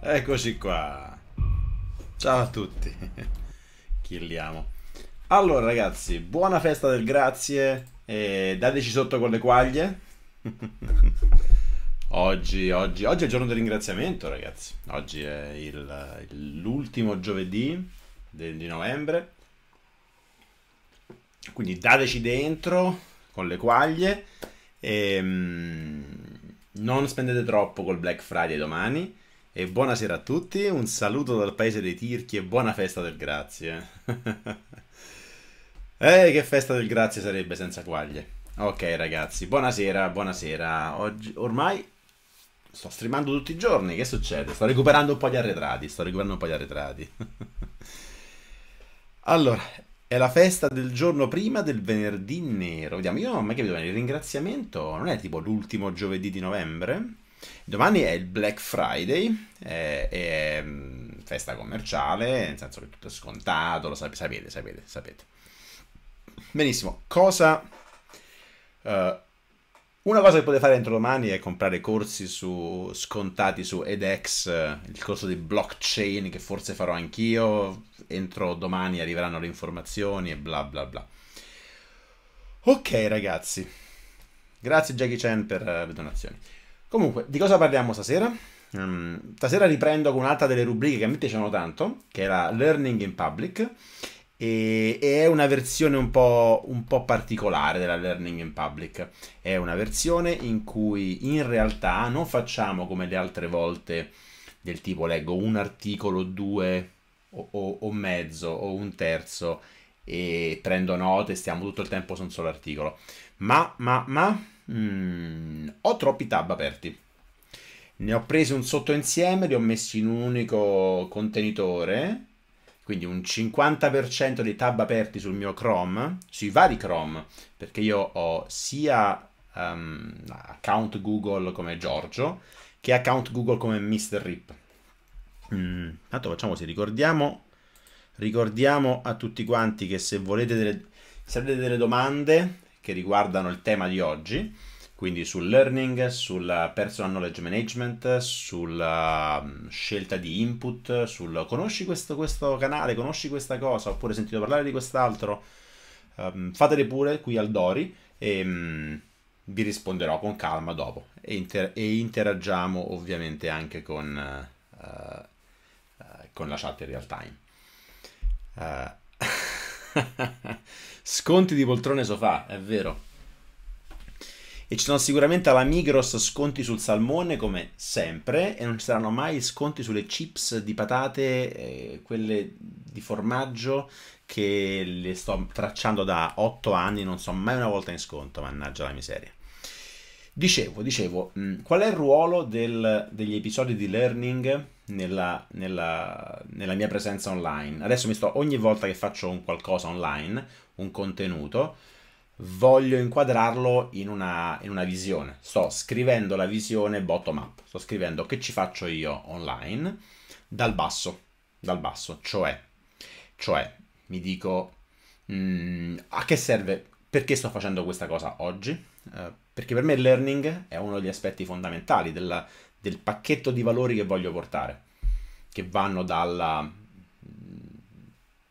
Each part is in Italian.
Eccoci qua. Ciao a tutti. Killiamo. Allora ragazzi, buona festa del grazie e dateci sotto con le quaglie. oggi, oggi, oggi è il giorno del ringraziamento ragazzi. Oggi è l'ultimo giovedì de, di novembre. Quindi dateci dentro con le quaglie e mm, non spendete troppo col Black Friday domani e buonasera a tutti, un saluto dal paese dei Tirchi e buona festa del grazie. eh, che festa del grazie sarebbe senza quaglie. Ok ragazzi, buonasera, buonasera. Oggi, ormai sto streamando tutti i giorni, che succede? Sto recuperando un po' gli arretrati, sto recuperando un po' gli arretrati. allora, è la festa del giorno prima del venerdì nero. Vediamo, io non ho mai capito bene, il ringraziamento non è tipo l'ultimo giovedì di novembre? Domani è il Black Friday, è, è mm, festa commerciale, nel senso che tutto è scontato, lo sap- sapete, sapete, sapete. Benissimo, cosa... Uh, una cosa che potete fare entro domani è comprare corsi su, scontati su edX, il corso di blockchain che forse farò anch'io, entro domani arriveranno le informazioni e bla bla bla. Ok ragazzi, grazie Jackie Chan per eh, le donazioni. Comunque, di cosa parliamo stasera? Um, stasera riprendo con un'altra delle rubriche che a me piacciono tanto, che era Learning in Public, e, e è una versione un po', un po' particolare della Learning in Public. È una versione in cui in realtà non facciamo come le altre volte del tipo leggo un articolo, due o, o, o mezzo o un terzo e prendo note, stiamo tutto il tempo su un solo articolo. Ma, ma, ma Mm, ho troppi tab aperti. Ne ho presi un sottoinsieme, li ho messi in un unico contenitore, quindi un 50% dei tab aperti sul mio Chrome, sui vari Chrome, perché io ho sia um, account Google come Giorgio che account Google come Mr. Rip. Mm, tanto facciamo così, ricordiamo, ricordiamo a tutti quanti che se volete delle, se avete delle domande che riguardano il tema di oggi, quindi sul learning, sul personal knowledge management, sulla mm, scelta di input, sul conosci questo, questo canale, conosci questa cosa, oppure sentito parlare di quest'altro, um, fatele pure qui al Dori e um, vi risponderò con calma dopo e, inter e interagiamo ovviamente anche con, uh, uh, con la chat in real time. Uh, Sconti di poltrone sofà, è vero. E ci sono sicuramente alla Migros sconti sul salmone, come sempre, e non ci saranno mai sconti sulle chips di patate, eh, quelle di formaggio, che le sto tracciando da 8 anni, non sono mai una volta in sconto, mannaggia la miseria. Dicevo, dicevo, mh, mm, qual è il ruolo del, degli episodi di learning? nella, nella, nella, mia presenza online. Adesso mi sto, ogni volta che faccio un qualcosa online, un contenuto, voglio inquadrarlo in una, in una visione. Sto scrivendo la visione bottom up, sto scrivendo che ci faccio io online dal basso, dal basso, cioè, cioè mi dico mh, mm, a che serve, perché sto facendo questa cosa oggi? Eh, perché per me il learning è uno degli aspetti fondamentali della, del pacchetto di valori che voglio portare, che vanno dalla...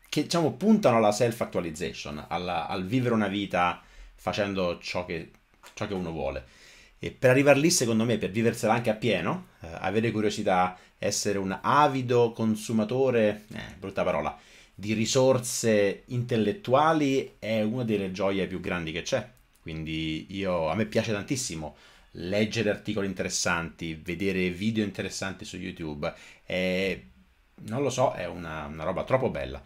che diciamo puntano alla self-actualization, al vivere una vita facendo ciò che, ciò che uno vuole. E per arrivare lì, secondo me, per viversela anche a pieno, eh, avere curiosità, essere un avido consumatore, eh, brutta parola, di risorse intellettuali è una delle gioie più grandi che c'è. Quindi io, a me piace tantissimo leggere articoli interessanti, vedere video interessanti su YouTube, è, non lo so, è una, una roba troppo bella.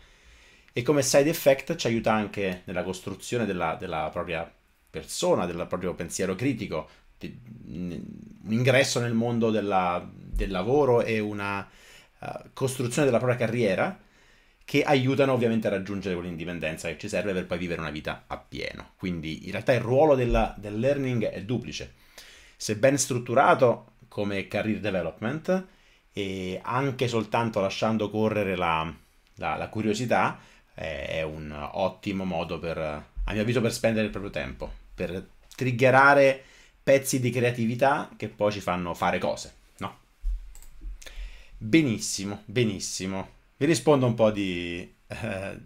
E come side effect ci aiuta anche nella costruzione della, della propria persona, del proprio pensiero critico, di, un ingresso nel mondo della, del lavoro e una uh, costruzione della propria carriera che aiutano ovviamente a raggiungere quell'indipendenza che ci serve per poi vivere una vita a pieno. Quindi in realtà il ruolo della, del learning è duplice se ben strutturato come career development e anche soltanto lasciando correre la, la, la curiosità eh, è un ottimo modo per, a mio avviso, per spendere il proprio tempo, per triggerare pezzi di creatività che poi ci fanno fare cose, no? Benissimo, benissimo. Vi rispondo un po' di... Eh,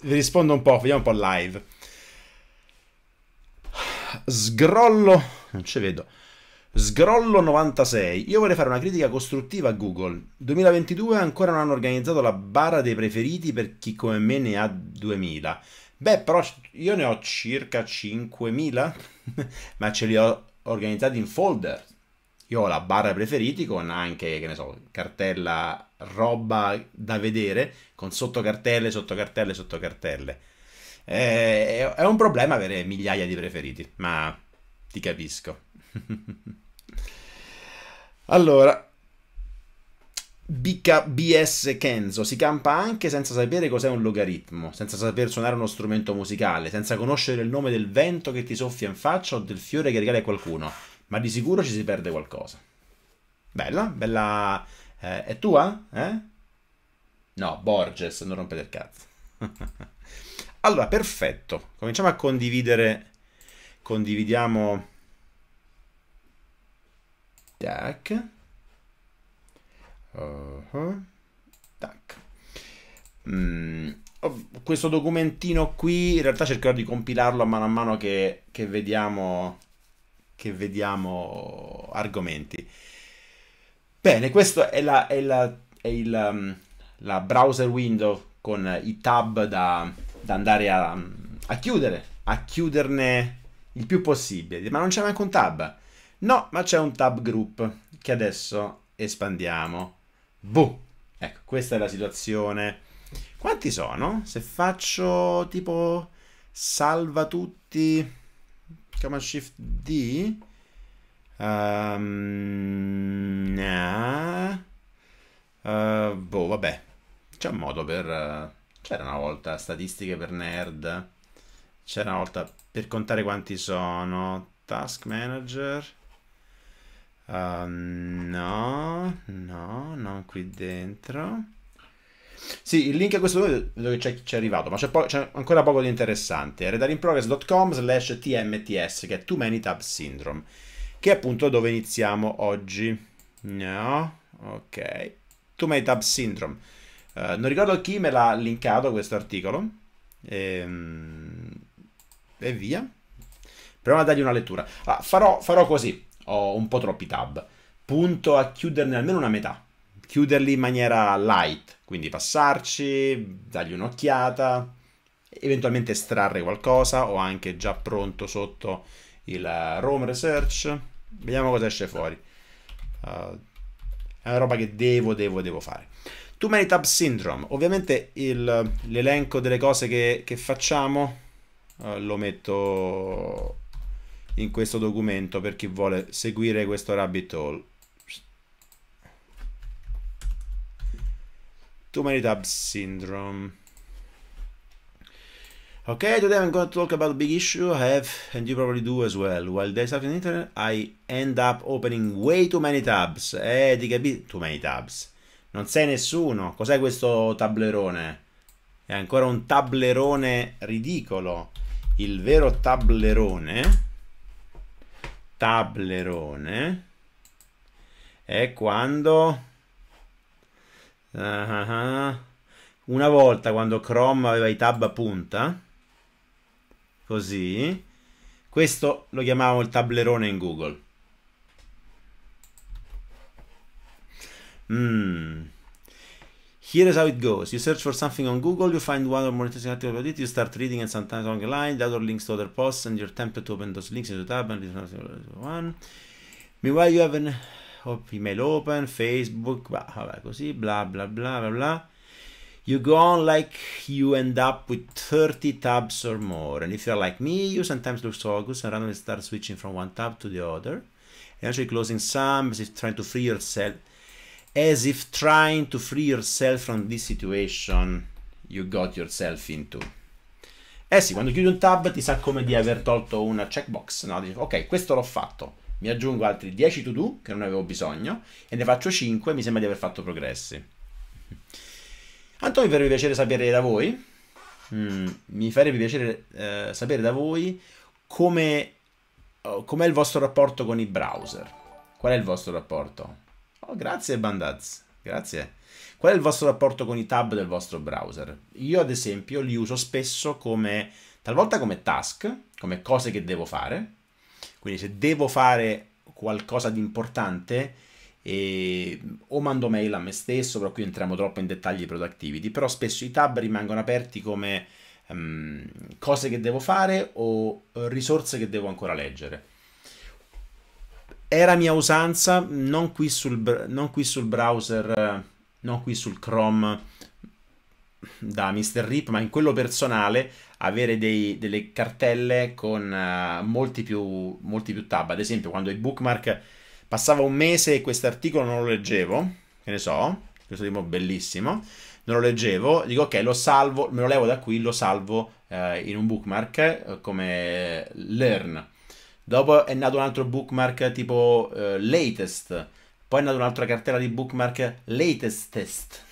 vi rispondo un po', vediamo un po' live sgrollo, non ci vedo, sgrollo 96, io vorrei fare una critica costruttiva a Google, 2022 ancora non hanno organizzato la barra dei preferiti per chi come me ne ha 2000, beh però io ne ho circa 5000, ma ce li ho organizzati in folder, io ho la barra preferiti con anche, che ne so, cartella roba da vedere, con sottocartelle, sottocartelle, sottocartelle. Eh, è un problema avere migliaia di preferiti, ma ti capisco. allora, BKBS Kenzo si campa anche senza sapere cos'è un logaritmo, senza saper suonare uno strumento musicale, senza conoscere il nome del vento che ti soffia in faccia o del fiore che regala a qualcuno, ma di sicuro ci si perde qualcosa. Bella, bella. Eh, è tua? Eh? No, Borges, non rompete il cazzo. Allora, perfetto. Cominciamo a condividere. Condividiamo. Tac. Uh -huh. Tac. Mm. questo documentino qui in realtà cercherò di compilarlo a mano a mano che, che vediamo che vediamo argomenti bene questo è la, è la, è il, mm, la browser window con i tab da, da andare a, a chiudere, a chiuderne il più possibile. Ma non c'è neanche un tab. No, ma c'è un tab group che adesso espandiamo. Boh! Ecco, questa è la situazione. Quanti sono? Se faccio tipo salva tutti, comma shift D. Um, nah. uh, boh, vabbè. C'è un modo per... Uh, c'era una volta statistiche per nerd. C'era una volta per contare quanti sono. Task manager. Uh, no, no, non qui dentro. Sì, il link a questo video vedo che c'è, arrivato, ma c'è, po- c'è, ancora poco di interessante. Redarinprogress.com slash tmts, che è Too Many Tab Syndrome, che è appunto dove iniziamo oggi. No, ok. Too Many Tab Syndrome Uh, non ricordo chi me l'ha linkato questo articolo. E, ehm, e, via. Proviamo a dargli una lettura. Ah, farò, farò, così. Ho un po' troppi tab. Punto a chiuderne almeno una metà. Chiuderli in maniera light. Quindi passarci, dargli un'occhiata, eventualmente estrarre qualcosa. Ho anche già pronto sotto il eh, Rome Research. Vediamo cosa esce fuori. Uh, è una roba che devo, devo, devo fare. Too Many Tab Syndrome. Ovviamente l'elenco delle cose che, che facciamo uh, lo metto in questo documento per chi vuole seguire questo rabbit hole. Too Many Tab Syndrome. Okay, today I'm going to talk about a big issue I have, and you probably do as well. While there's something internet, I end up opening way too many tabs. Eh, ti capisci? Too many tabs. Non sei nessuno. Cos'è questo tablerone? È ancora un tablerone ridicolo. Il vero tablerone. Tablerone. È quando... Uh -huh. Una volta quando Chrome aveva i tab a punta. Così. Questo lo chiamavamo il tablerone in Google. Hmm. Here is how it goes. You search for something on Google, you find one or more interesting articles about it, you start reading and sometimes along the line, the other links to other posts, and you're tempted to open those links in the tab and read one. Meanwhile, you have an email open, Facebook, blah, blah, blah, blah, blah. You go on like you end up with 30 tabs or more. And if you're like me, you sometimes lose focus and randomly start switching from one tab to the other, and actually closing some as if trying to free yourself as if trying to free yourself from this situation you got yourself into. Eh sì, quando chiudi un tab ti sa come di aver tolto una checkbox, no? Dici, ok, questo l'ho fatto, mi aggiungo altri 10 to do che non avevo bisogno e ne faccio 5 e mi sembra di aver fatto progressi. Antonio, mi farebbe piacere sapere da voi, mm, mi farebbe piacere eh, sapere da voi come, oh, com'è il vostro rapporto con i browser. Qual è il vostro rapporto? Oh, grazie Bandaz, grazie. Qual è il vostro rapporto con i tab del vostro browser? Io ad esempio li uso spesso come, talvolta come task, come cose che devo fare. Quindi se devo fare qualcosa di importante, e ehm, o mando mail a me stesso, però qui entriamo troppo in dettagli productivity, però spesso i tab rimangono aperti come um, cose che devo fare o risorse che devo ancora leggere era mia usanza, non qui sul, non qui sul browser, non qui sul Chrome da Mr. Rip, ma in quello personale avere dei, delle cartelle con uh, molti, più, molti, più, tab. Ad esempio, quando i bookmark passava un mese e questo articolo non lo leggevo, che ne so, questo tipo bellissimo, non lo leggevo, dico ok, lo salvo, me lo levo da qui, lo salvo uh, in un bookmark uh, come learn Dopo è nato un altro bookmark tipo eh, latest. Poi è nata un'altra cartella di bookmark latestest.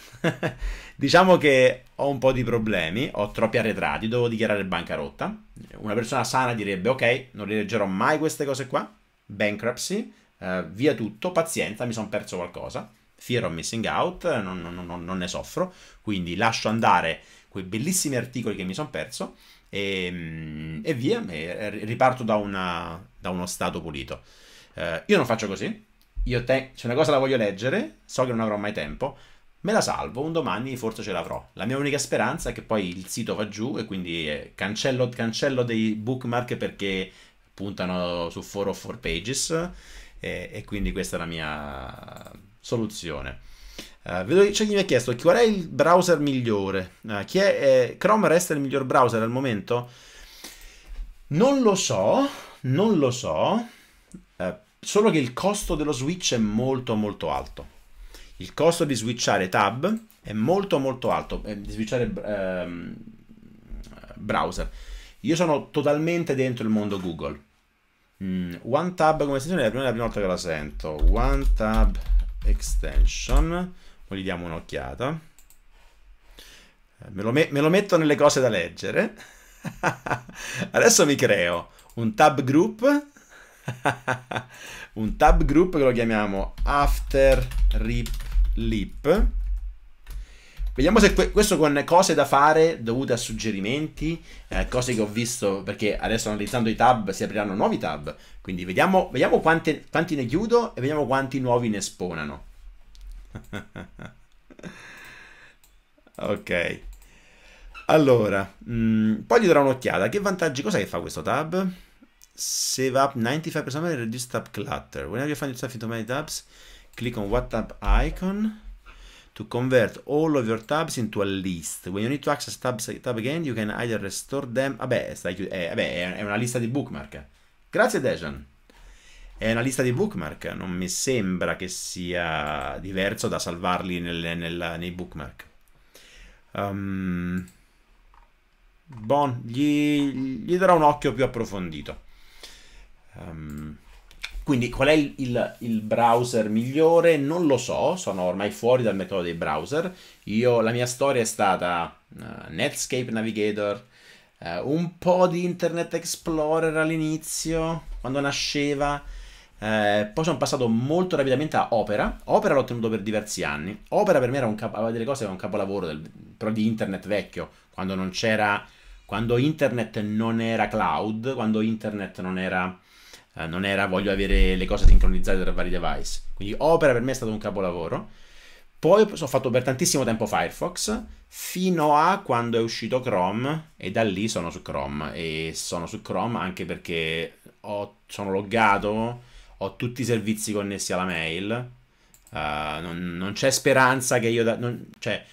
diciamo che ho un po' di problemi, ho troppi arretrati, devo dichiarare bancarotta. Una persona sana direbbe ok, non rileggerò mai queste cose qua. Bankruptcy, eh, via tutto, pazienza, mi sono perso qualcosa. Fear of missing out, non, non, non, non ne soffro. Quindi lascio andare quei bellissimi articoli che mi sono perso e, ehm, e via, e riparto da, una, da, uno stato pulito. Eh, io non faccio così, io te, c'è una cosa la voglio leggere, so che non avrò mai tempo, me la salvo, un domani forse ce l'avrò. La mia unica speranza è che poi il sito va giù e quindi eh, cancello, cancello dei bookmark perché puntano su 4 of 4 pages e, eh, e quindi questa è la mia soluzione. Eh, vedo che c'è chi mi ha chiesto qual è il browser migliore. Uh, chi è, eh, Chrome resta il miglior browser al momento? Non lo so, non lo so, uh, solo che il costo dello switch è molto molto alto. Il costo di switchare tab è molto molto alto, eh, di switchare ehm, browser. Io sono totalmente dentro il mondo Google. Mm, one tab come estensione è la prima, la prima volta che la sento. One tab extension poi gli diamo un'occhiata. Eh, me lo, me, me lo metto nelle cose da leggere. Adesso mi creo un tab group. un tab group che lo chiamiamo after rip lip. Vediamo se que questo con cose da fare dovute a suggerimenti, eh, cose che ho visto, perché adesso analizzando i tab si apriranno nuovi tab. Quindi vediamo, vediamo quante, quanti ne chiudo e vediamo quanti nuovi ne sponano ok. Allora, mh, mm, poi gli darò un'occhiata. Che vantaggi? Cos'è che fa questo tab? Save up 95% and reduce tab clutter. Whenever you find yourself in too many tabs, click on what tab icon to convert all of your tabs into a list. When you need to access tabs, tab again, you can either restore them. Vabbè, stai chiud- eh, vabbè è una lista di bookmark. Grazie, Dejan. È una lista di bookmark, non mi sembra che sia diverso da salvarli nel, nel, nei bookmark. Um, bon, gli, gli, darò un occhio più approfondito. Um, quindi qual è il, il, il, browser migliore? Non lo so, sono ormai fuori dal metodo dei browser. Io, la mia storia è stata uh, Netscape Navigator, uh, un po' di Internet Explorer all'inizio, quando nasceva eh, poi sono passato molto rapidamente a Opera. Opera l'ho tenuto per diversi anni. Opera per me era un, capo, delle cose, era un capolavoro, del, però di internet vecchio, quando non c'era. Quando internet non era cloud, quando internet non era. Eh, non era voglio avere le cose sincronizzate tra vari device. Quindi Opera per me è stato un capolavoro. Poi ho fatto per tantissimo tempo Firefox, fino a quando è uscito Chrome, e da lì sono su Chrome. E sono su Chrome anche perché ho, sono loggato ho tutti i servizi connessi alla mail, uh, non, non c'è speranza che io... Da, non, cioè,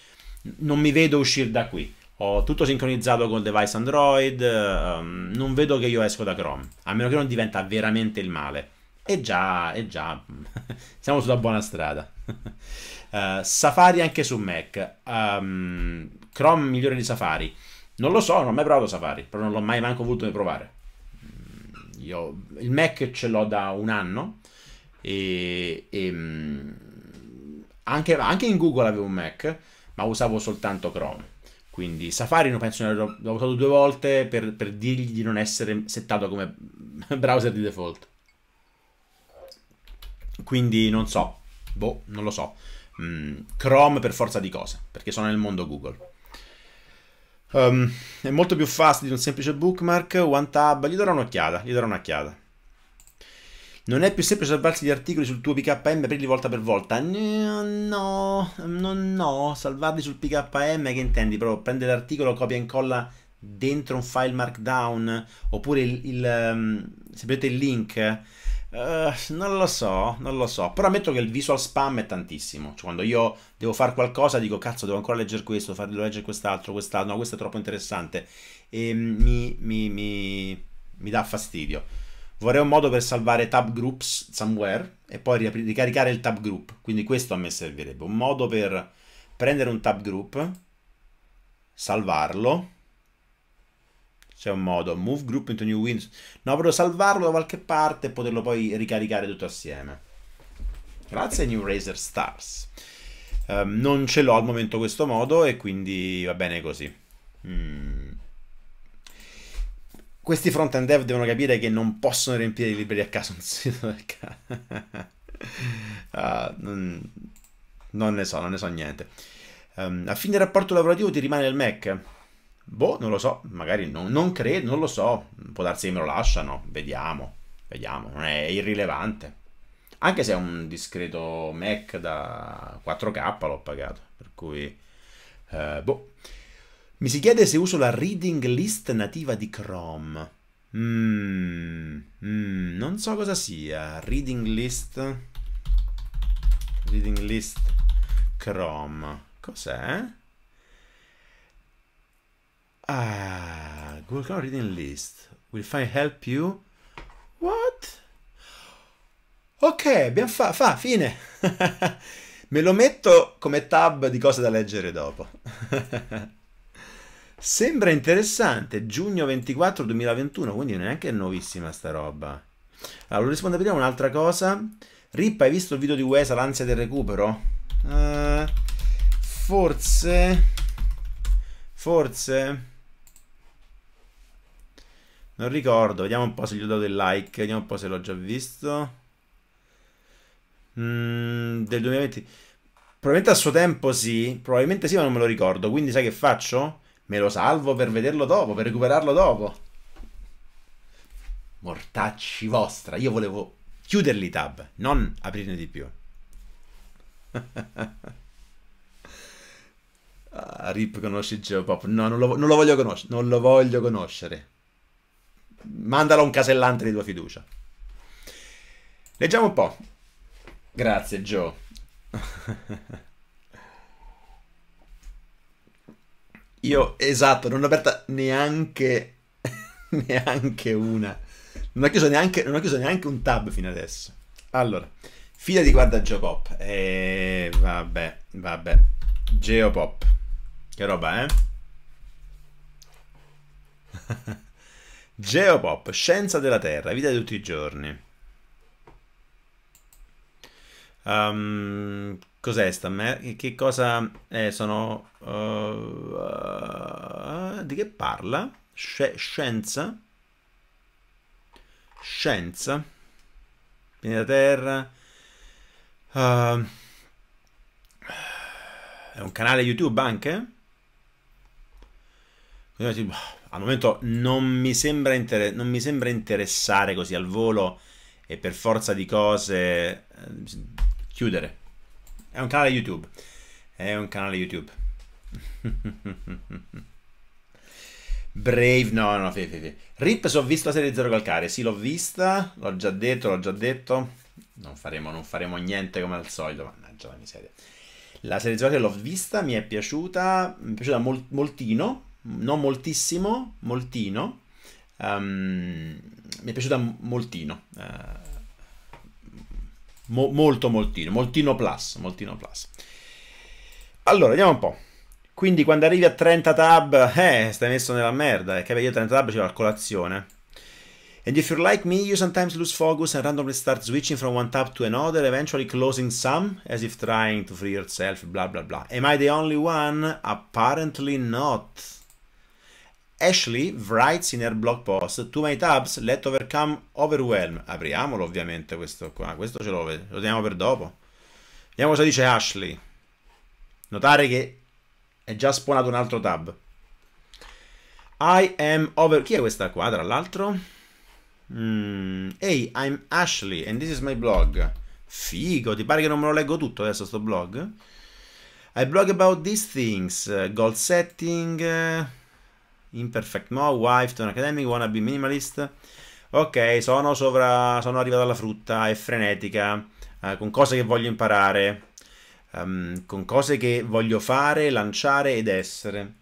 non mi vedo uscire da qui. Ho tutto sincronizzato col device Android, um, non vedo che io esco da Chrome, a meno che non diventa veramente il male. E già, e già, siamo sulla buona strada. uh, Safari anche su Mac, um, Chrome migliore di Safari. Non lo so, non ho mai provato Safari, però non l'ho mai manco voluto provare io il Mac ce l'ho da un anno e, e mm, anche, anche, in Google avevo un Mac, ma usavo soltanto Chrome. Quindi Safari penso, l'ho, l'ho usato due volte per, per dirgli di non essere settato come browser di default. Quindi non so, boh, non lo so. Mm, Chrome per forza di cose, perché sono nel mondo Google. Um, è molto più facile di un semplice bookmark, one tab, gli darò un'occhiata, gli darò un'occhiata. Non è più semplice salvarsi gli articoli sul tuo PKM e aprirli volta per volta? No, no, no, salvarli sul PKM che intendi? Proprio prendi l'articolo, copia e incolla dentro un file markdown oppure il, il, ehm, se prendete il link eh, non lo so, non lo so. Però ammetto che il visual spam è tantissimo. Cioè, quando io devo fare qualcosa, dico cazzo, devo ancora leggere questo, devo, devo leggere quest'altro, quest'altro. No, questo è troppo interessante. E mi, mi, mi, mi dà fastidio. Vorrei un modo per salvare tab groups somewhere e poi ricaricare il tab group. Quindi questo a me servirebbe. Un modo per prendere un tab group, salvarlo c'è un modo. Move group into new windows. No, proprio salvarlo da qualche parte e poterlo poi ricaricare tutto assieme. Grazie New Razer Stars. Um, non ce l'ho al momento questo modo e quindi va bene così. Mm. Questi front-end dev devono capire che non possono riempire i libri a caso un sito del caso. non, ne so, non ne so niente. Um, a fine rapporto lavorativo ti rimane il Mac? Boh, non lo so, magari no, non credo, non lo so, può darsi che me lo lasciano, vediamo, vediamo, non è irrilevante. Anche se è un discreto Mac da 4K l'ho pagato, per cui... Eh, boh. Mi si chiede se uso la reading list nativa di Chrome. Mm, mm, non so cosa sia. Reading list. Reading list Chrome. Cos'è? Ah, work on reading list. Will find help you? What? Ok, abbiamo fa, fa fine. Me lo metto come tab di cose da leggere dopo. Sembra interessante, giugno 24 2021, quindi neanche è nuovissima sta roba. Allora, rispondo prima un'altra cosa. Rip, hai visto il video di Wesa, l'ansia del recupero? Uh, forse... Forse... Non ricordo, vediamo un po' se gli ho dato il like, vediamo un po' se l'ho già visto. Mm, del 2020. Probabilmente a suo tempo sì, probabilmente sì, ma non me lo ricordo. Quindi sai che faccio? Me lo salvo per vederlo dopo, per recuperarlo dopo. Mortacci vostra, io volevo chiuderli i tab, non aprirne di più. ah, Rip conosce Geopop? No, non lo, non lo voglio conoscere. Non lo voglio conoscere mandala un casellante di tua fiducia. Leggiamo un po'. Grazie, Joe. Io, esatto, non ho aperto neanche, neanche una. Non ho, chiuso neanche, non ho chiuso neanche un tab fino adesso. Allora, fila di guarda Geopop. E eh, vabbè, vabbè. Geopop. Che roba, eh? Geopop, scienza della Terra, vita di tutti i giorni. Um, cos'è sta mer- Che cosa eh, sono... Uh, uh, di che parla? Sci scienza? Scienza? Pianeta Terra? Uh, è un canale YouTube anche? Cos'è? al momento non mi, inter- non mi sembra, interessare così al volo e per forza di cose eh, chiudere. È un canale YouTube. È un canale YouTube. Brave, no, no, fi, fi, fi. Rips, ho visto la serie Zero Calcare. Sì, l'ho vista, l'ho già detto, l'ho già detto. Non faremo, non faremo niente come al solito, mannaggia la miseria. La serie Zero Calcare l'ho vista, mi è piaciuta, mi è piaciuta molt, moltino non moltissimo, moltino. Um, mi è piaciuta moltino. Uh, mo molto moltino, moltino plus, moltino plus. Allora, vediamo un po'. Quindi quando arrivi a 30 tab, eh, stai messo nella merda, eh, che io 30 tab c'è la colazione. And if you're like me, you sometimes lose focus and randomly start switching from one tab to another, eventually closing some, as if trying to free yourself, bla bla bla. Am I the only one? Apparently not. Ashley writes in her blog post Too many tabs, let overcome overwhelm. Apriamolo ovviamente questo qua, questo ce lo, lo teniamo per dopo. Vediamo cosa dice Ashley. Notare che è già spawnato un altro tab. I am over... Chi è questa qua tra l'altro? Mm. Hey, I'm Ashley and this is my blog. Figo, ti pare che non me lo leggo tutto adesso sto blog? I blog about these things, goal setting... Imperfect Mo, Wife, Tone Academic, Wannabe Minimalist. Ok, sono, sovra... sono arrivato alla frutta, è frenetica, eh, con cose che voglio imparare, um, con cose che voglio fare, lanciare ed essere.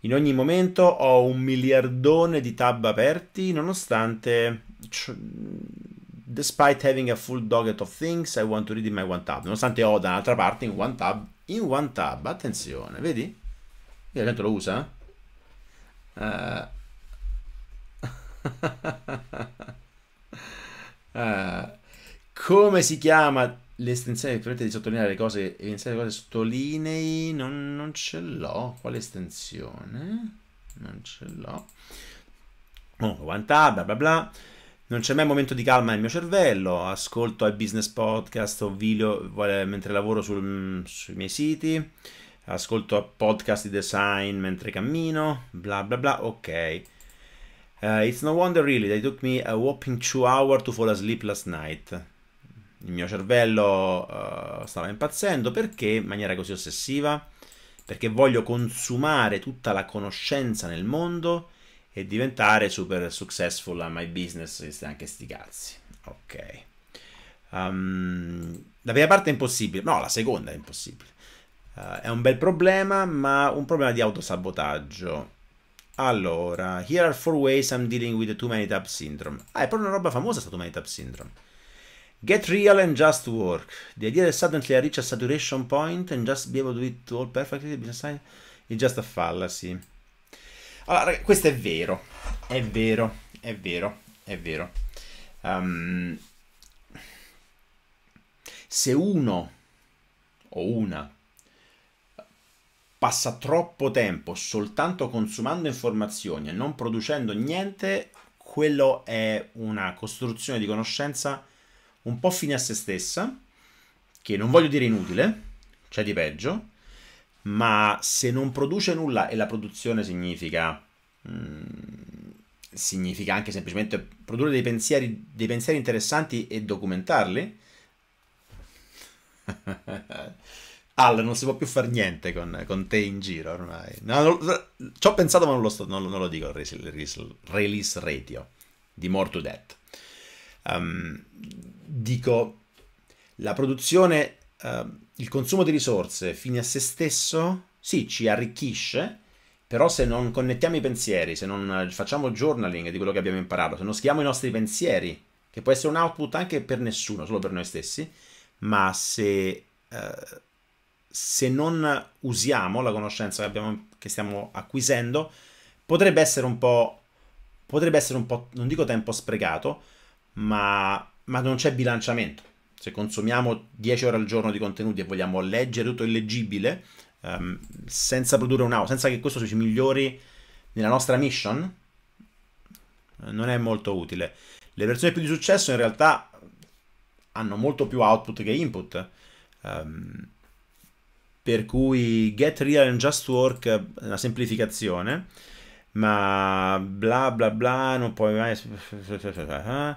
In ogni momento ho un miliardone di tab aperti, nonostante... Cioè, despite having a full docket of things, I want to read in my one tab. Nonostante ho da un'altra parte in one tab, in one tab, attenzione, vedi? Io la gente lo usa? eh? Uh, come si chiama l'estensione che permette di sottolineare le cose, evidenziare le cose, sottolinei, non, non ce l'ho, quale estensione? Non ce l'ho. Comunque, oh, quant'ha, bla bla bla. Non c'è mai momento di calma nel mio cervello, ascolto ai business podcast o video mentre lavoro sul, mm, sui miei siti ascolto podcast di design mentre cammino, bla bla bla, ok. Uh, it's no wonder really that it took me a whopping two hours to fall asleep last night. Il mio cervello uh, stava impazzendo perché in maniera così ossessiva? Perché voglio consumare tutta la conoscenza nel mondo e diventare super successful a my business, anche sti cazzi. Ok. Um, la prima parte è impossibile, no, la seconda è impossibile. Uh, è un bel problema, ma un problema di autosabotaggio. Allora, here are four ways I'm dealing with the too many tab syndrome. Ah, è proprio una roba famosa questa too many tab syndrome. Get real and just work. The idea that suddenly I reach a saturation point and just be able to do it all perfectly is just a fallacy. Allora, questo è vero. È vero, è vero, è vero. Um, se uno o una passa troppo tempo soltanto consumando informazioni e non producendo niente, quello è una costruzione di conoscenza un po' fine a se stessa, che non voglio dire inutile, c'è cioè di peggio, ma se non produce nulla e la produzione significa... Mh, mm, significa anche semplicemente produrre dei pensieri, dei pensieri interessanti e documentarli. Al, non si può più fare niente con, con, te in giro ormai. No, no, ci ho pensato, ma non lo, sto, non, non lo dico. Release, radio di More to Death. Um, dico, la produzione, uh, il consumo di risorse fine a se stesso, sì, ci arricchisce, però se non connettiamo i pensieri, se non facciamo journaling di quello che abbiamo imparato, se non scriviamo i nostri pensieri, che può essere un output anche per nessuno, solo per noi stessi, ma se... Uh, se non usiamo la conoscenza che, abbiamo, che stiamo acquisendo, potrebbe essere un po', potrebbe essere un po', non dico tempo sprecato, ma, ma non c'è bilanciamento. Se consumiamo 10 ore al giorno di contenuti e vogliamo leggere tutto il leggibile, um, senza produrre un out, senza che questo ci migliori nella nostra mission, eh, non è molto utile. Le persone più di successo in realtà hanno molto più output che input. Um, per cui Get Real and Just Work è una semplificazione, ma bla bla bla, non puoi mai... Eh?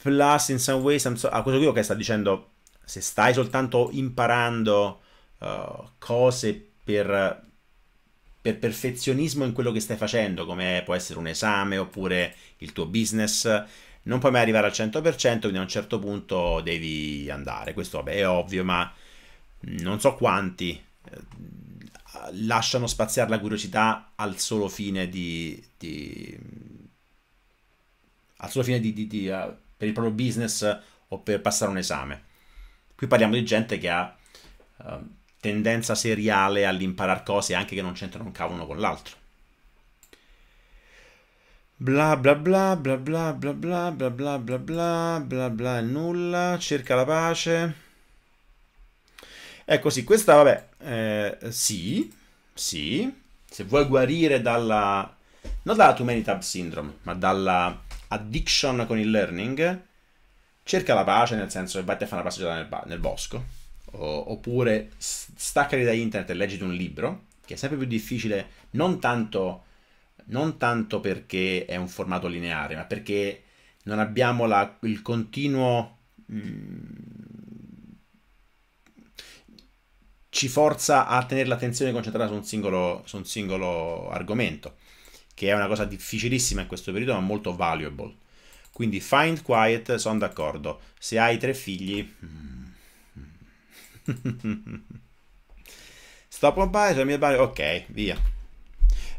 Plus in some ways... So... Ah, questo qui ok sta dicendo, se stai soltanto imparando uh, cose per, per perfezionismo in quello che stai facendo, come può essere un esame oppure il tuo business, non puoi mai arrivare al 100%, quindi a un certo punto devi andare. Questo vabbè, è ovvio, ma non so quanti lasciano spaziare la curiosità al solo fine di, di al solo fine di, di, di uh, per il proprio business o per passare un esame. Qui parliamo di gente che ha uh, tendenza seriale all'imparare cose anche che non c'entrano un cavolo con l'altro. Bla bla bla bla bla bla bla bla bla bla bla bla nulla, cerca la pace. Ecco sì, questa vabbè, eh, sì, sì, se vuoi guarire dalla, non dalla too many tab syndrome, ma dalla addiction con il learning, cerca la pace nel senso che vai a fare una passeggiata nel, nel bosco, o, oppure staccati da internet e leggiti un libro, che è sempre più difficile non tanto, non tanto perché è un formato lineare, ma perché non abbiamo la, il continuo... Mh, mm, ci forza a tenere l'attenzione concentrata su un, singolo, su un singolo argomento, che è una cosa difficilissima in questo periodo, ma molto valuable. Quindi find quiet, sono d'accordo. Se hai tre figli... Mm. Stop on by, mio bar, ok, via.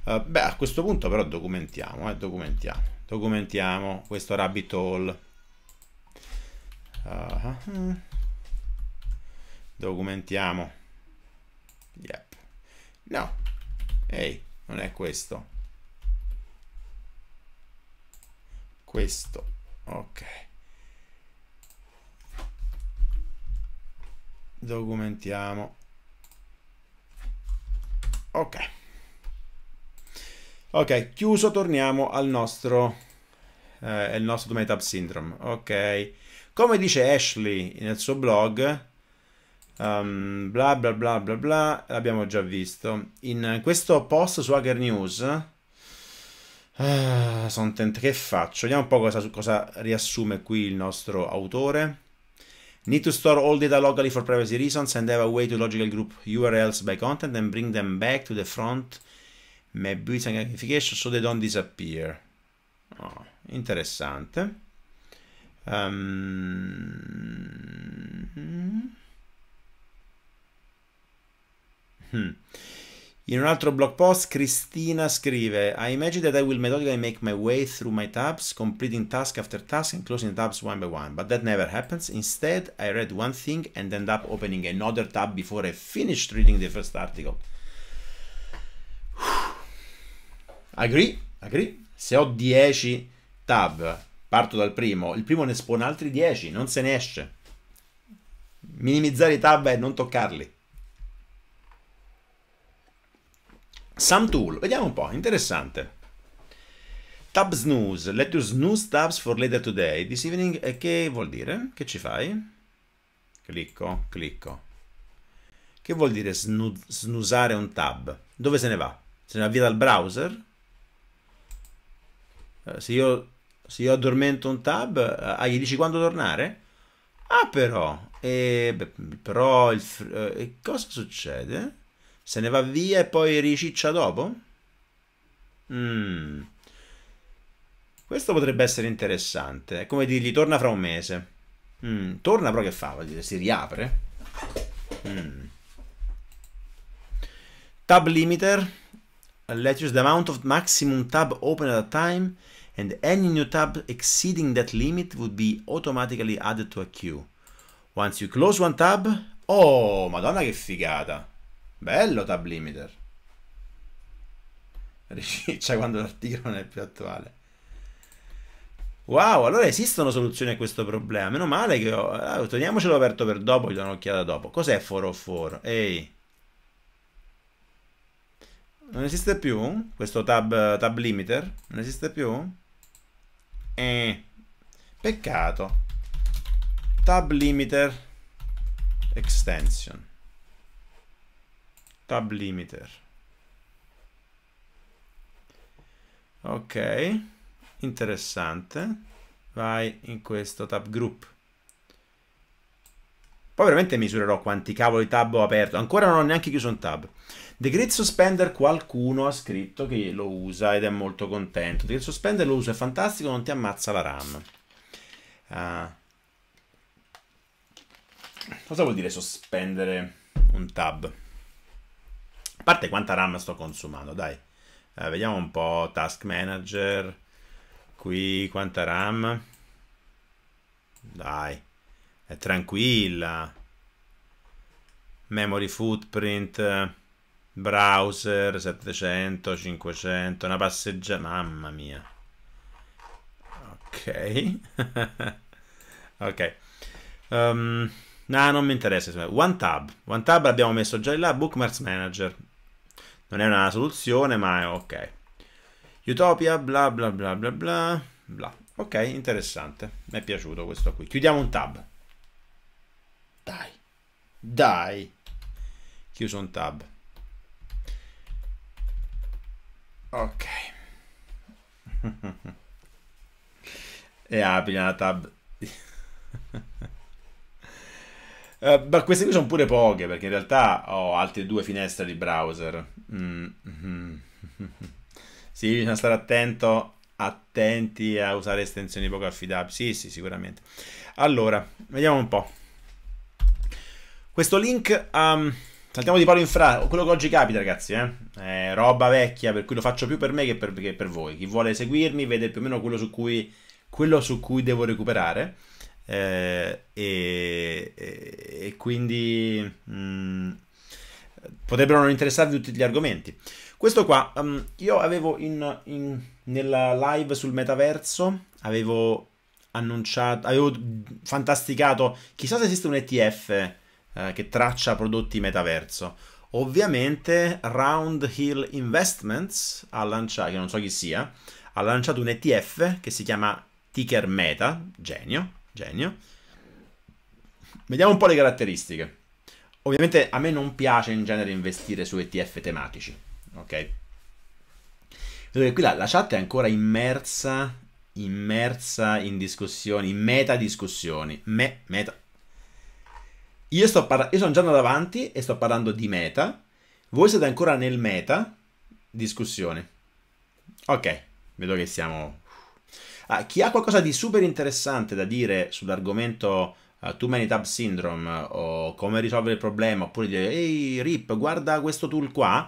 Uh, beh, a questo punto però documentiamo, eh, documentiamo, documentiamo questo rabbit hole. Uh ah, -huh. Ah, ah. Documentiamo. Yep. No. Ehi, non è questo. Questo. Ok. Documentiamo. Ok. Ok, chiuso, torniamo al nostro, eh, il nostro Domain Syndrome. Ok, come dice Ashley nel suo blog, um, bla bla bla bla bla, l'abbiamo già visto. In questo post su Hacker News, ah, eh, sono tentato che faccio, vediamo un po' cosa, cosa riassume qui il nostro autore. Need to store all data locally for privacy reasons and have a way to logical group URLs by content and bring them back to the front maybe with identification so they don't disappear. Oh, interessante. Um... Hmm. In un altro blog post, Cristina scrive: I imagine that I will methodically make my way through my tabs, completing task after task and closing tabs one by one. But that never happens. Instead, I read one thing and end up opening another tab before I finished reading the first article. agree, agree. Se ho 10 tab, parto dal primo, il primo ne espone altri 10, non se ne esce. Minimizzare i tab è non toccarli. Some tool, vediamo un po', interessante. Tab snooze, let you snooze tabs for later today. This evening, eh, che vuol dire? Che ci fai? Clicco, clicco. Che vuol dire snu snusare un tab? Dove se ne va? Se ne va via dal browser? Eh, se, io, se io addormento un tab, eh, ah, gli dici quando tornare? Ah però, eh, beh, però il, eh, cosa succede? Se ne va via e poi riciccia dopo? Mm. Questo potrebbe essere interessante. È come dirgli torna fra un mese. Mm. Torna però che fa? Vuol dire, Si riapre? Mm. Tab limiter. Let use the amount of maximum tab open at a time and any new tab exceeding that limit would be automatically added to a queue. Once you close one tab... Oh, madonna che figata! Bello Tab Limiter. Riciccia cioè, quando l'articolo non è più attuale. Wow, allora esistono soluzioni a questo problema. Meno male che ho... Allora, eh, teniamocelo aperto per dopo, gli do un'occhiata dopo. Cos'è 404? Ehi. Non esiste più questo tab, tab limiter? Non esiste più? Eh. Peccato. Tab limiter extension tab limiter. Ok, interessante. Vai in questo tab group. Poi veramente misurerò quanti cavoli tab ho aperto. Ancora non ho neanche chiuso un tab. The Great Suspender qualcuno ha scritto che lo usa ed è molto contento. The Great Suspender lo usa, è fantastico, non ti ammazza la RAM. Ah. Cosa vuol dire sospendere un tab? parte quanta RAM sto consumando, dai. Eh, vediamo un po', Task Manager, qui quanta RAM. Dai, è tranquilla. Memory footprint, browser 700, 500, una passeggiata, mamma mia. Ok. ok. Um, no, non mi interessa. One tab. One tab l'abbiamo messo già in là, Bookmarks Manager. Non è una soluzione, ma è ok. Utopia, bla bla bla bla bla bla. Ok, interessante. Mi è piaciuto questo qui. Chiudiamo un tab. Dai. Dai. Chiuso un tab. Ok. e apri la tab. Uh, eh, ma queste qui sono pure poche, perché in realtà ho altre due finestre di browser. Mm -hmm. sì, bisogna stare attento, attenti a usare estensioni poco affidabili. Sì, sì, sicuramente. Allora, vediamo un po'. Questo link... Um, Saltiamo di palo in frase, quello che oggi capita ragazzi, eh? È eh, roba vecchia, per cui lo faccio più per me che per, che per voi. Chi vuole seguirmi vede più o meno quello su cui, quello su cui devo recuperare eh, e, e, quindi mh, mm, potrebbero non interessarvi tutti gli argomenti. Questo qua, um, io avevo in, in, nella live sul metaverso, avevo annunciato, avevo fantasticato, chissà se esiste un ETF eh, che traccia prodotti metaverso. Ovviamente Round Hill Investments ha lanciato, che non so chi sia, ha lanciato un ETF che si chiama Ticker Meta, genio, genio. Vediamo un po' le caratteristiche. Ovviamente a me non piace in genere investire su ETF tematici, ok? Vedo che qui la, la chat è ancora immersa, immersa in discussioni, in meta discussioni. Me, meta. Io, sto parla- io sono già andato avanti e sto parlando di meta. Voi siete ancora nel meta discussione. Ok, vedo che siamo Ah, chi ha qualcosa di super interessante da dire sull'argomento uh, Too Many Tab Syndrome o come risolvere il problema, oppure dire ehi Rip, guarda questo tool qua,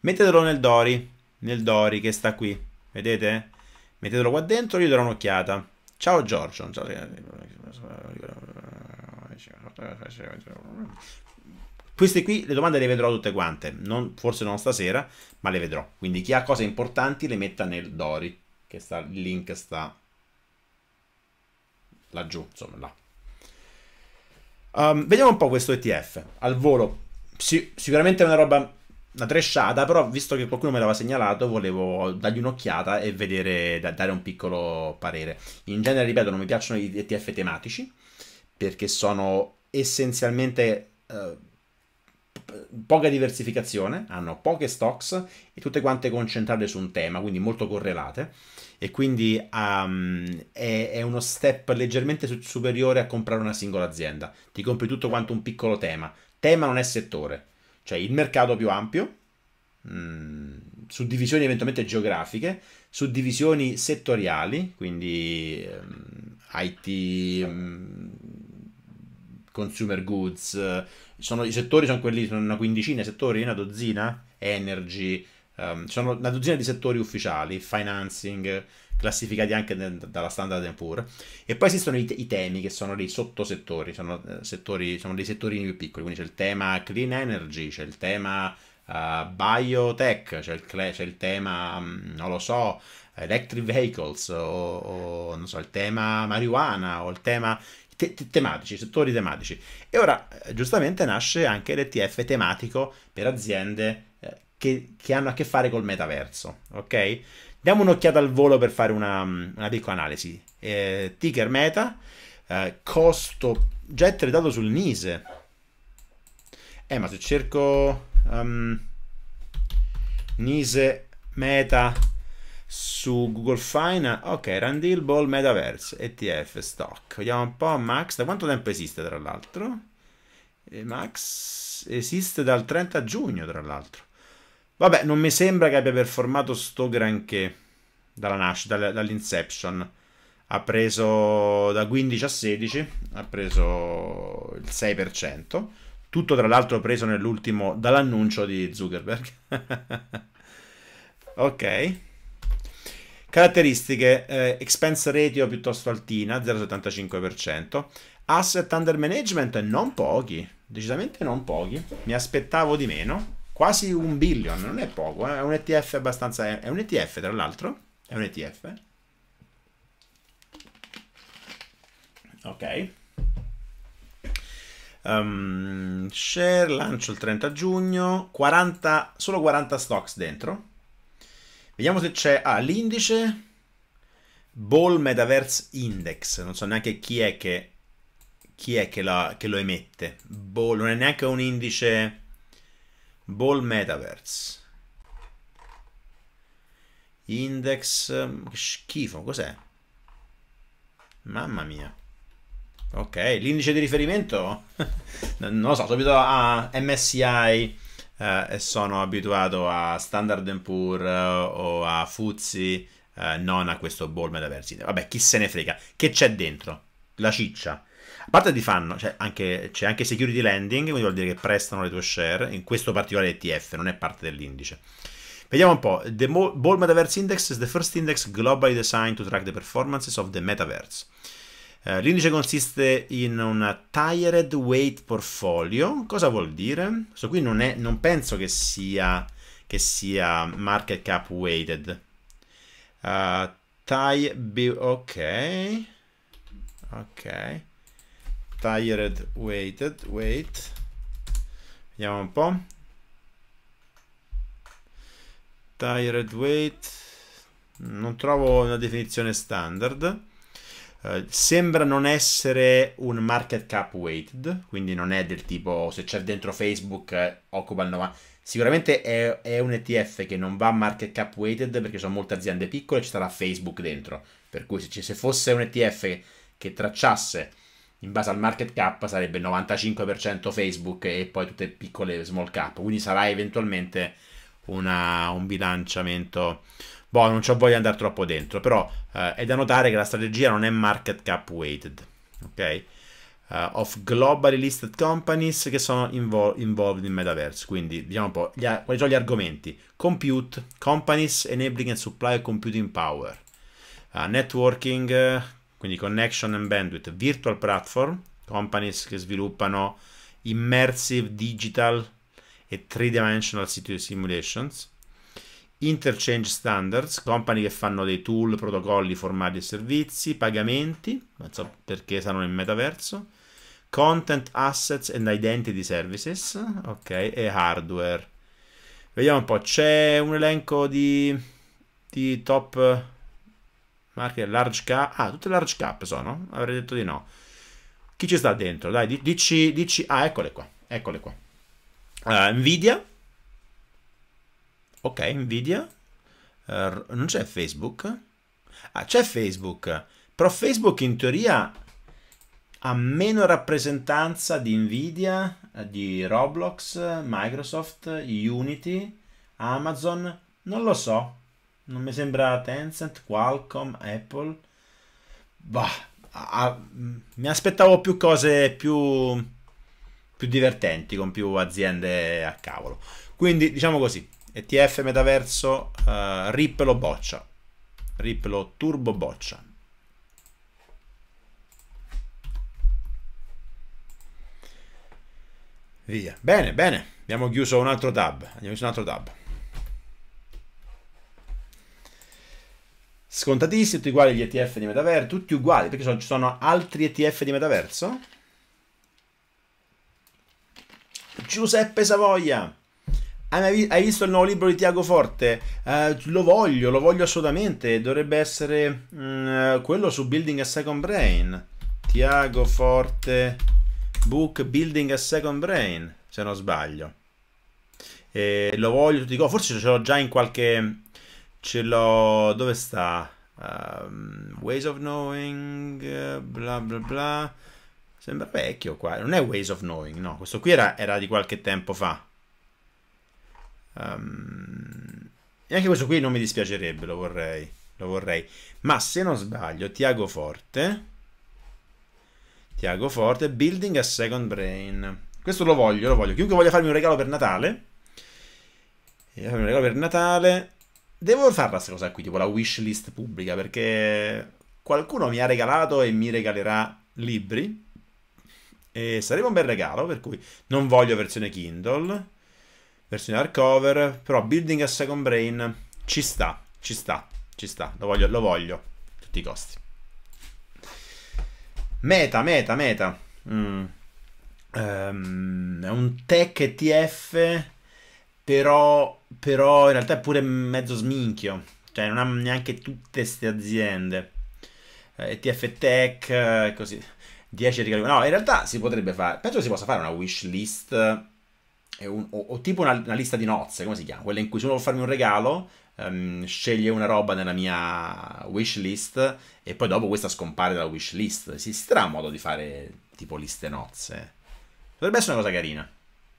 mettetelo nel Dori, nel Dori che sta qui, vedete? Mettetelo qua dentro, io darò un'occhiata. Ciao Giorgio. Queste qui le domande le vedrò tutte quante, non, forse non stasera, ma le vedrò. Quindi chi ha cose importanti le metta nel Dori, che sta, il link sta laggiù, insomma, là. Um, vediamo un po' questo ETF al volo. Sì, sicuramente è una roba una tresciata, però visto che qualcuno me l'aveva segnalato, volevo dargli un'occhiata e vedere, da, dare un piccolo parere. In genere, ripeto, non mi piacciono gli ETF tematici perché sono essenzialmente eh, poca diversificazione, hanno poche stocks e tutte quante concentrate su un tema, quindi molto correlate e quindi um, è, è, uno step leggermente superiore a comprare una singola azienda. Ti compri tutto quanto un piccolo tema. Tema non è settore, cioè il mercato più ampio, mh, mm, suddivisioni eventualmente geografiche, suddivisioni settoriali, quindi um, ehm, IT, um, mm, consumer goods, sono, i settori sono quelli, sono una quindicina di settori, una dozzina, energy, Um, ci sono una dozzina di settori ufficiali, financing, classificati anche nel, dalla Standard Poor's, e poi esistono i, i, temi che sono dei sottosettori, sono, eh, settori, sono dei settorini più piccoli, quindi c'è il tema clean energy, c'è il tema uh, biotech, c'è il, c'è il tema, mm, non lo so, electric vehicles, o, o non so, il tema marijuana, o il tema te- tematici, settori tematici. E ora eh, giustamente nasce anche l'ETF tematico per aziende che, che hanno a che fare col metaverso, ok? Diamo un'occhiata al volo per fare una, una piccola analisi. Eh, ticker meta, eh, costo già è tradato sul Nise. Eh, ma se cerco um, Nise meta su Google Finance, ok, Randil Ball Metaverse ETF stock. Vediamo un po' Max, da quanto tempo esiste tra l'altro? Eh, Max esiste dal 30 giugno tra l'altro. Vabbè, non mi sembra che abbia performato sto granché dalla nascita, dall'inception. Ha preso da 15 a 16, ha preso il 6%. Tutto tra l'altro preso nell'ultimo dall'annuncio di Zuckerberg. ok. Caratteristiche, eh, expense ratio piuttosto altina, 0,75%. Asset under management non pochi, decisamente non pochi, mi aspettavo di meno quasi un billion, non è poco, eh? è un ETF abbastanza... è un ETF tra l'altro, è un ETF. Ok. Um, share, lancio il 30 giugno, 40, solo 40 stocks dentro. Vediamo se c'è... Ah, l'indice Ball Metaverse Index, non so neanche chi è che, chi è che, la, che lo emette. Ball, boh, non è neanche un indice Ball Metaverse. Index, schifo, cos'è? Mamma mia. Ok, l'indice di riferimento? non lo so, sono abituato a MSI eh, e sono abituato a Standard Poor's eh, o a Fuzzi, eh, non a questo Ball Metaverse. Vabbè, chi se ne frega. Che c'è dentro? La ciccia. A parte di fanno, c'è cioè, anche, c'è anche security lending, quindi vuol dire che prestano le tue share, in questo particolare ETF, non è parte dell'indice. Vediamo un po'. The Ball Metaverse Index is the first index globally designed to track the performances of the metaverse. Eh, l'indice consiste in un tired weight portfolio. Cosa vuol dire? Questo qui non, è, non penso che sia, che sia market cap weighted. Uh, tie, ok. Ok tired weighted wait vediamo un po' tired weight non trovo una definizione standard eh, sembra non essere un market cap weighted quindi non è del tipo se c'è dentro Facebook eh, occupa il 90 sicuramente è, è, un ETF che non va market cap weighted perché sono molte aziende piccole e ci sarà Facebook dentro per cui se, se fosse un ETF che, che tracciasse in base al market cap sarebbe 95% Facebook e poi tutte piccole small cap, quindi sarà eventualmente una, un bilanciamento. Boh, non ho voglia di andare troppo dentro, però eh, è da notare che la strategia non è market cap weighted, ok? Uh, of globally listed companies che sono invol involved in metaverse. Quindi vediamo un po' quali sono gli argomenti: compute, companies enabling and supply computing power, uh, networking, quindi connection and bandwidth, virtual platform, companies che sviluppano immersive digital e three-dimensional city simulations, interchange standards, company che fanno dei tool, protocolli, formati e servizi, pagamenti, non so perché saranno in metaverso, content assets and identity services, ok, e hardware. Vediamo un po', c'è un elenco di, di top Marche large cap. Ah, tutte large cap sono? Avrei detto di no. Chi ci sta dentro? Dai, dici, dici... Ah, eccole qua. Eccole qua. Uh, Nvidia. Ok, Nvidia. Uh, non c'è Facebook? Ah, c'è Facebook. Però Facebook in teoria ha meno rappresentanza di Nvidia, eh, di Roblox, Microsoft, Unity, Amazon. Non lo so. Non mi sembra Tencent, Qualcomm, Apple. Bah, a, a, mi aspettavo più cose più, più divertenti con più aziende a cavolo. Quindi diciamo così, ETF metaverso, uh, eh, RIP boccia, Ripple lo turbo boccia. Via. Bene, bene. Abbiamo chiuso un altro tab. Abbiamo chiuso un altro tab. Scontatissimi, tutti uguali gli ETF di metaverso, tutti uguali, perché ci sono altri ETF di metaverso? Giuseppe Savoia. Hai visto il nuovo libro di Tiago Forte? Uh, lo voglio, lo voglio assolutamente. Dovrebbe essere mh, mm, quello su Building a Second Brain. Tiago Forte, book Building a Second Brain, se non sbaglio. E lo voglio tutti i Forse ce l'ho già in qualche Ce l'ho... Dove sta? Um, ways of Knowing... Bla bla bla. Sembra vecchio qua. Non è Ways of Knowing, no. Questo qui era, era di qualche tempo fa. Um, e anche questo qui non mi dispiacerebbe, lo vorrei. Lo vorrei. Ma se non sbaglio, Tiago Forte... Tiago Forte, Building a Second Brain. Questo lo voglio, lo voglio. Chiunque voglia farmi un regalo per Natale... E un regalo per Natale... Devo farla questa cosa qui, tipo la wishlist pubblica, perché qualcuno mi ha regalato e mi regalerà libri. E sarebbe un bel regalo, per cui non voglio versione Kindle, versione hardcover, però Building a Second Brain ci sta, ci sta, ci sta, lo voglio, lo voglio, a tutti i costi. Meta, meta, meta. Mm. Um, è un tech ETF, però però in realtà è pure mezzo sminchio, cioè non ha neanche tutte queste aziende. ETF eh, Tech e eh, così. 10 regali. No, in realtà si potrebbe fare. Penso che si possa fare una wish list. Eh, un, o, o, tipo una, una, lista di nozze, come si chiama? Quella in cui se uno vuole farmi un regalo, um, sceglie una roba nella mia wish list e poi dopo questa scompare dalla wish list. Esisterà un modo di fare tipo liste nozze. Potrebbe essere una cosa carina.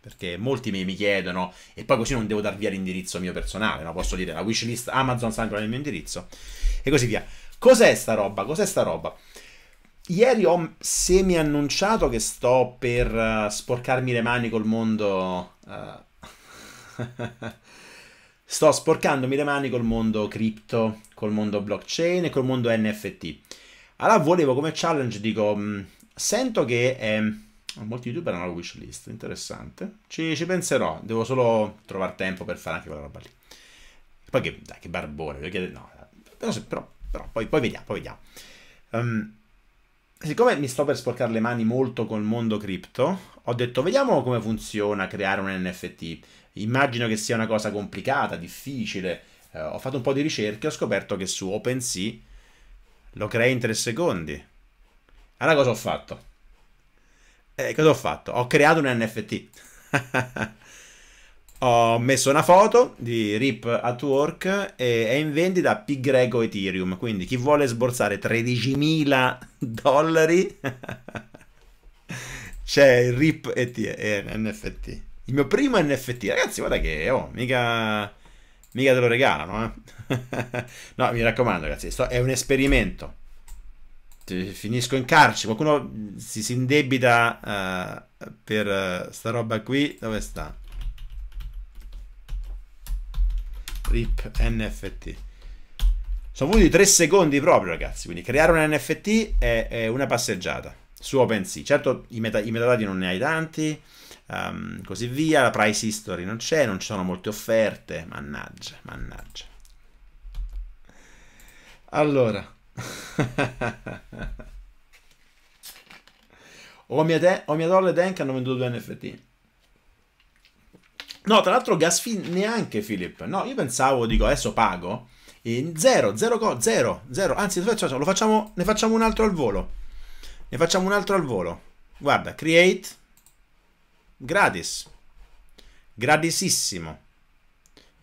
Perché molti mi chiedono, e poi così non devo dar via l'indirizzo mio personale, no? Posso dire la wishlist Amazon sta ancora nel mio indirizzo, e così via. Cos'è sta roba? Cos'è sta roba? Ieri ho semi-annunciato che sto per uh, sporcarmi le mani col mondo... Uh... sto sporcandomi le mani col mondo cripto, col mondo blockchain e col mondo NFT. Allora volevo come challenge, dico, mh, mm, sento che... Eh, Molti youtuber hanno la wishlist, interessante. Ci, ci, penserò, devo solo trovare tempo per fare anche quella roba lì. Poi che, dai, che barbone, perché, no, però, però, però poi, poi, vediamo, poi vediamo. Um, siccome mi sto per sporcare le mani molto col mondo cripto, ho detto vediamo come funziona creare un NFT. Immagino che sia una cosa complicata, difficile. Uh, ho fatto un po' di ricerche e ho scoperto che su OpenSea lo crei in 3 secondi. Allora cosa ho fatto? eh, cosa ho fatto? Ho creato un NFT. ho messo una foto di RIP at work e è in vendita a Pi greco Ethereum. Quindi chi vuole sborsare 13.000 dollari c'è il RIP ET, eh, NFT. Il mio primo NFT, ragazzi, guarda che oh, mica, mica te lo regalano. Eh. no, mi raccomando, ragazzi, sto, è un esperimento finisco in carcere, qualcuno si, si indebita uh, per uh, sta roba qui, dove sta? RIP NFT. Sono venuti 3 secondi proprio ragazzi, quindi creare un NFT è, è una passeggiata su OpenSea. Certo i, meta, i metadati non ne hai tanti, um, così via, la price history non c'è, non ci sono molte offerte, mannaggia, mannaggia. Allora, Omiador e Denk hanno venduto due NFT. No, tra l'altro Gasfin neanche Philip. No, io pensavo, dico, adesso pago. E zero, zero, zero, zero. Anzi, lo facciamo, ne facciamo un altro al volo. Ne facciamo un altro al volo. Guarda, create. Gratis. Gratisissimo.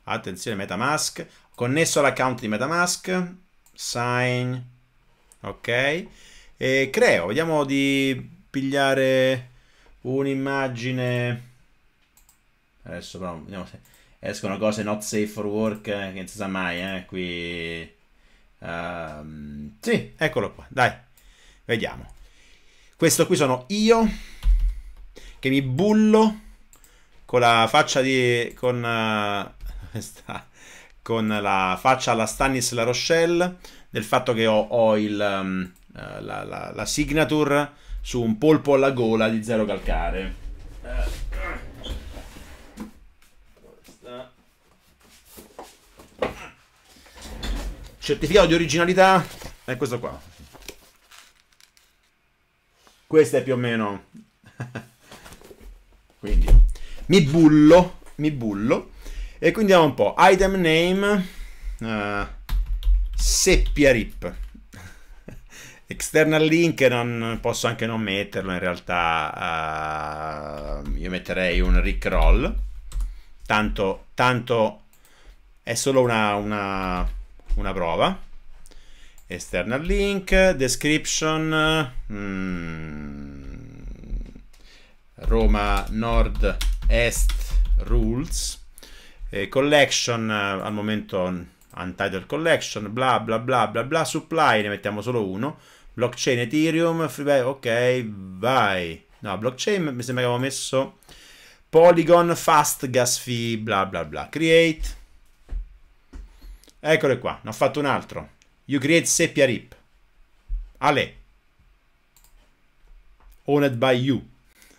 Attenzione, Metamask. Connesso all'account di Metamask sign, ok? E creo, vediamo di pigliare un'immagine, adesso però vediamo se escono cose not safe for work, eh, che non si sa mai, eh, qui... Um, sì, eccolo qua, dai, vediamo. Questo qui sono io che mi bullo con la faccia di... con... Uh, con la faccia alla Stannis La Rochelle, del fatto che ho, ho il, um, eh, la, la, la, signature su un polpo alla gola di zero calcare. Certificato di originalità è questo qua. Questo è più o meno. Quindi mi bullo, mi bullo e quindi andiamo un po'. Item name, uh, seppia rip. External link non, posso anche non metterlo, in realtà uh, io metterei un rickroll. Tanto, tanto è solo una, una, una prova external link, description, mm, Roma Nord Est Rules, eh, collection eh, al momento untitled collection, bla bla bla bla bla, supply ne mettiamo solo uno, blockchain Ethereum, beh, ok, vai. No, blockchain mi sembra che avevo messo Polygon, Fast, Gas Fee, bla bla bla, create. Eccole qua, ne ho fatto un altro. You create seppia Rip. Ale. Owned by you.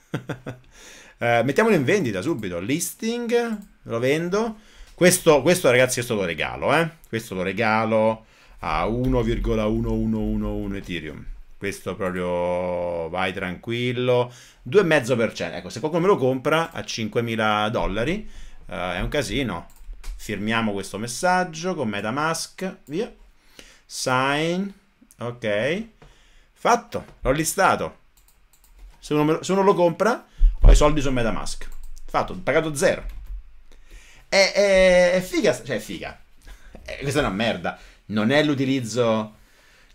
eh, mettiamolo in vendita subito. Listing lo vendo. Questo, questo ragazzi, questo lo regalo, eh? Questo lo regalo a 1,1111 Ethereum. Questo proprio vai tranquillo. 2,5%. Ecco, se qualcuno me lo compra a 5.000 dollari, eh, è un casino. Firmiamo questo messaggio con Metamask, via. Sign, ok. Fatto, l'ho listato. Se uno, me, se uno, lo compra, ho i soldi su Metamask. Fatto, pagato zero. È, è, è figa, cioè è figa. È, eh, questa è una merda. Non è l'utilizzo.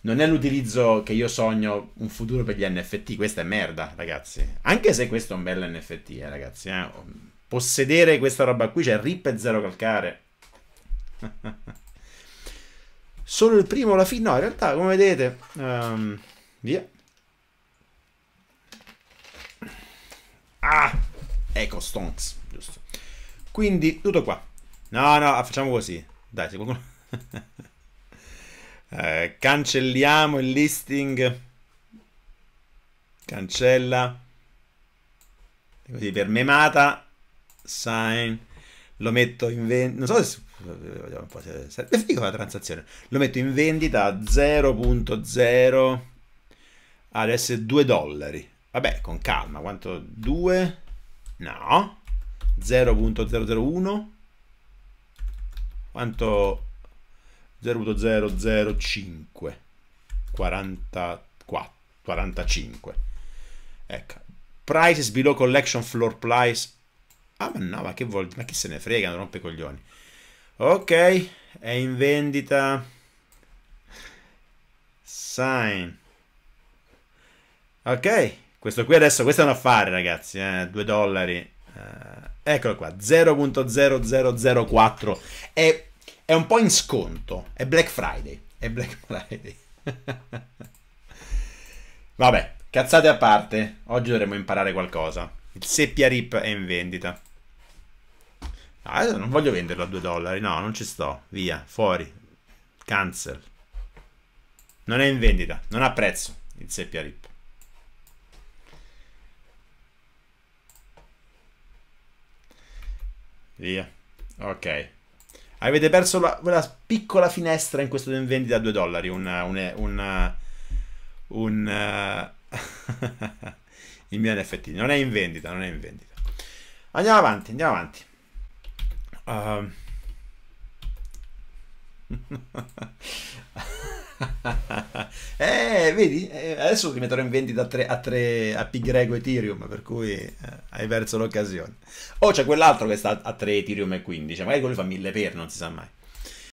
Non è l'utilizzo che io sogno un futuro per gli NFT. Questa è merda, ragazzi. Anche se questo è un bel NFT, eh, ragazzi. Eh. Possedere questa roba qui, cioè rip e zero calcare. Solo il primo, la fine. No, in realtà, come vedete, um, via. Ah, ecco Stonks. Quindi, tutto qua. No, no, facciamo così. Dai, se qualcuno... eh, cancelliamo il listing. Cancella. Così, per memata, sign. Lo metto in vendita. Non so se... Vediamo un po' se... È figo la transazione. Lo metto in vendita a 0.0... Adesso è 2 dollari. Vabbè, con calma. Quanto? 2? No. 0.001 quanto 0.005 44 45 ecco prices below collection floor price ah ma no ma che vuol ma chi se ne frega non rompe i coglioni ok è in vendita sign ok questo qui adesso questo è un affare ragazzi eh? 2 dollari eh, eccolo qua, 0.0004. È, è un po' in sconto, è Black Friday. È Black Friday. Vabbè, cazzate a parte, oggi dovremmo imparare qualcosa. Il seppia rip è in vendita. Ah, non voglio venderlo a 2 dollari, no, non ci sto. Via, fuori. Cancel. Non è in vendita, non ha prezzo il seppia rip. Via. Ok. Avete perso la, una piccola finestra in questo in vendita a 2 dollari. Una, una, una, un... il mio NFT. Non è in vendita, non è in vendita. Andiamo avanti, andiamo avanti. Um. eh, vedi, eh, adesso metterò in vendita a, tre, a, tre, a Greco Ethereum, per cui eh, hai perso l'occasione. O oh, c'è quell'altro che sta a 3 Ethereum e 15, magari quello fa 1000 per, non si sa mai.